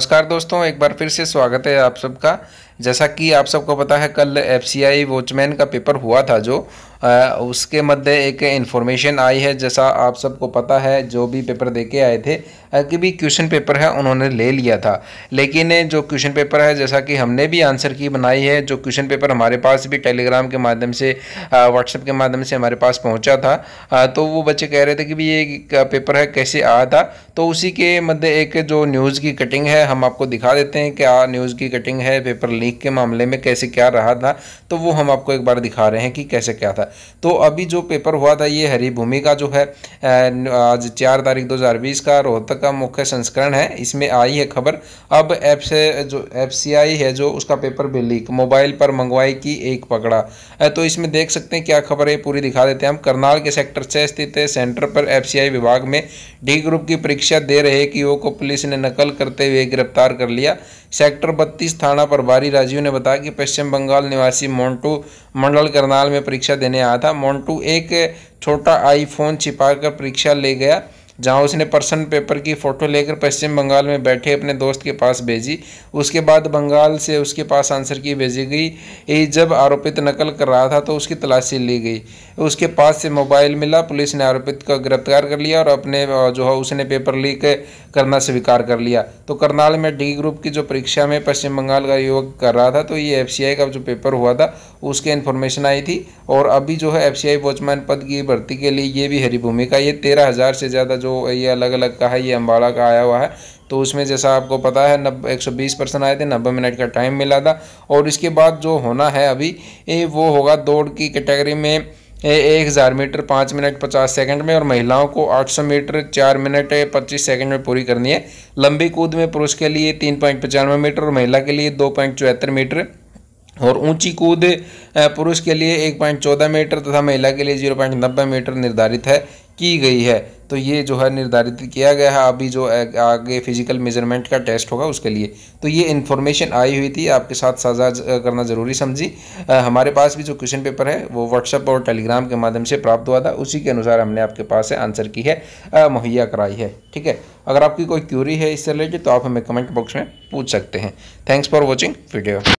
नमस्कार दोस्तों एक बार फिर से स्वागत है आप सबका जैसा कि आप सबको पता है कल एफ सी आई वॉचमैन का पेपर हुआ था जो आ, उसके मध्य एक इन्फॉर्मेशन आई है जैसा आप सबको पता है जो भी पेपर दे के आए थे कि भी क्वेश्चन पेपर है उन्होंने ले लिया था लेकिन जो क्वेश्चन पेपर है जैसा कि हमने भी आंसर की बनाई है जो क्वेश्चन पेपर हमारे पास भी टेलीग्राम के माध्यम से व्हाट्सएप के माध्यम से हमारे पास पहुंचा था आ, तो वो बच्चे कह रहे थे कि भी ये पेपर है कैसे आया था तो उसी के मध्य एक जो न्यूज़ की कटिंग है हम आपको दिखा देते हैं कि न्यूज़ की कटिंग है पेपर ली तारीख के मामले में कैसे क्या रहा था तो वो हम आपको एक बार दिखा रहे हैं कि कैसे क्या था तो अभी जो पेपर हुआ था ये हरी भूमि का जो है आज चार तारीख दो का रोहतक का मुख्य संस्करण है इसमें आई है खबर अब एफ से जो एफ है जो उसका पेपर भी लीक मोबाइल पर मंगवाई की एक पकड़ा तो इसमें देख सकते हैं क्या खबर है पूरी दिखा देते हैं हम करनाल के सेक्टर छः स्थित सेंटर पर एफ विभाग में डी ग्रुप की परीक्षा दे रहे कि वो को पुलिस ने नकल करते हुए गिरफ्तार कर लिया सेक्टर बत्तीस थाना प्रभारी राजीव ने बताया कि पश्चिम बंगाल निवासी मोन्टू मंडल करनाल में परीक्षा देने आया था मोन्टू एक छोटा आईफोन छिपाकर परीक्षा ले गया जहां उसने पर्सन पेपर की फ़ोटो लेकर पश्चिम बंगाल में बैठे अपने दोस्त के पास भेजी उसके बाद बंगाल से उसके पास आंसर की भेजी गई जब आरोपित नकल कर रहा था तो उसकी तलाशी ली गई उसके पास से मोबाइल मिला पुलिस ने आरोपित को गिरफ्तार कर लिया और अपने जो है उसने पेपर लीक करना स्वीकार कर लिया तो करनाल में डी ग्रुप की जो परीक्षा में पश्चिम बंगाल का युवक कर रहा था तो ये एफ का जो पेपर हुआ था उसके इन्फॉर्मेशन आई थी और अभी जो है एफ सी वॉचमैन पद की भर्ती के लिए ये भी हरी भूमिका ये तेरह हज़ार से ज़्यादा जो जो ये अलग अलग का है ये अम्बाड़ा का आया हुआ है तो उसमें जैसा आपको पता है नब्बे एक सौ बीस परसेंट आए थे नब्बे मिनट का टाइम मिला था और इसके बाद जो होना है अभी ए, वो होगा दौड़ की कैटेगरी में एक हज़ार मीटर पाँच मिनट पचास सेकंड में और महिलाओं को आठ सौ मीटर चार मिनट पच्चीस सेकंड में पूरी करनी है लंबी कूद में पुरुष के लिए तीन पॉइंट पचानवे मीटर और महिला के लिए दो पॉइंट चौहत्तर मीटर और ऊंची कूद पुरुष के लिए एक पॉइंट चौदह मीटर तथा महिला के लिए जीरो पॉइंट नब्बे मीटर निर्धारित है की गई है तो ये जो है निर्धारित किया गया है अभी जो आगे फिजिकल मेजरमेंट का टेस्ट होगा उसके लिए तो ये इन्फॉर्मेशन आई हुई थी आपके साथ साझा करना ज़रूरी समझी हमारे पास भी जो क्वेश्चन पेपर है वो व्हाट्सअप और टेलीग्राम के माध्यम से प्राप्त हुआ था उसी के अनुसार हमने आपके पास से आंसर की है मुहैया कराई है ठीक है अगर आपकी कोई क्यूरी है इससे रिलेटेड तो आप हमें कमेंट बॉक्स में पूछ सकते हैं थैंक्स फॉर वॉचिंग वीडियो